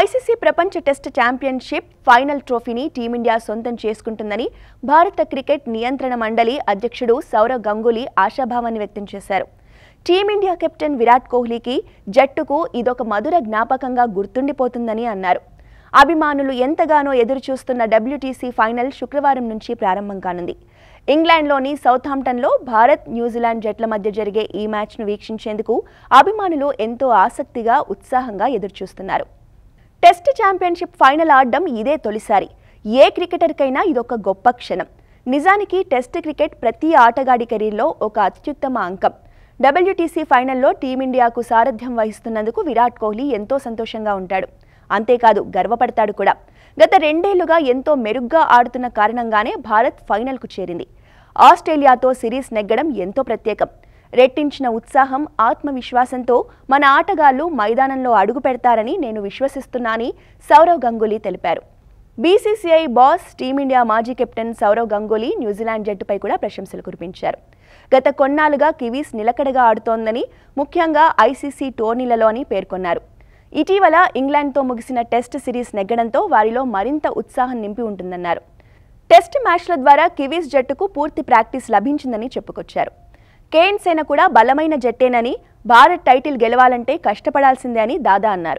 ICC ప్రపంచ test championship final ట్రోఫీని team India సొంతం చేసుకుంటుందని భారత క్రికెట్ నియంత్రణ మండలి అధ్యక్షుడు సౌరవ్ గంగూలీ ఆశాభావాన్ని వ్యక్తం చేశారు టీమిండియా కెప్టెన్ విరాట్ కోహ్లీకి జట్టుకు ఇదొక మధుర జ్ఞాపకంగా గుర్తుండిపోతుందని అన్నారు అభిమానులు ఎంతగానో ఎదురుచూస్తున్న డబ్ల్యూటీసీ ఫైనల్ శుక్రవారం నుంచి ప్రారంభం కానుంది ఇంగ్లాండ్లోని సౌత్హాంప్టన్లో భారత్ న్యూజిలాండ్ జట్ల మధ్య జరిగే ఈ మ్యాచ్ను వీక్షించేందుకు అభిమానులు ఎంతో ఆసక్తిగా ఉత్సాహంగా ఎదురుచూస్తున్నారు వరల్డ్ ఛాంపియన్షిప్ ఫైనల్ ఆడడం ఇదే తొలిసారి ఏ క్రికెటర్కైనా ఇదొక గొప్ప క్షణం నిజానికి టెస్ట్ క్రికెట్ ప్రతి ఆటగాడి కెరీర్లో ఒక అత్యుత్తమ అంకం డబ్ల్యూటీసీ ఫైనల్లో టీమిండియాకు సారథ్యం వహిస్తున్నందుకు విరాట్ కోహ్లీ ఎంతో సంతోషంగా ఉంటాడు అంతేకాదు గర్వపడతాడు కూడా గత రెండేళ్లుగా ఎంతో మెరుగ్గా ఆడుతున్న కారణంగానే భారత్ ఫైనల్కు చేరింది ఆస్ట్రేలియాతో సిరీస్ నెగ్గడం ఎంతో ప్రత్యేకం రెట్టించిన ఉత్సాహం ఆత్మవిశ్వాసంతో మన ఆటగాళ్లు మైదానంలో అడుగు పెడతారని నేను విశ్వసిస్తున్నానని సౌరవ్ గంగూలీ తెలిపారు బీసీసీఐ బాస్ టీమిండియా మాజీ కెప్టెన్ సౌరవ్ గంగూలీ న్యూజిలాండ్ జట్టుపై కూడా ప్రశంసలు కురిపించారు గత కొన్నాళ్లుగా కివీస్ నిలకడగా ఆడుతోందని ముఖ్యంగా ఐసీసీ టోర్నీలలో అని పేర్కొన్నారు ఇటీవల ఇంగ్లాండ్తో ముగిసిన టెస్ట్ సిరీస్ నెగ్గడంతో వారిలో మరింత ఉత్సాహం నింపి ఉంటుందన్నారు టెస్ట్ మ్యాచ్ల ద్వారా కివీస్ జట్టుకు పూర్తి ప్రాక్టీస్ లభించిందని చెప్పుకొచ్చారు కేన్ సేన కూడా బలమైన జట్టేనని భారత్ టైటిల్ గెలవాలంటే కష్టపడాల్సిందే అని దాదా అన్నారు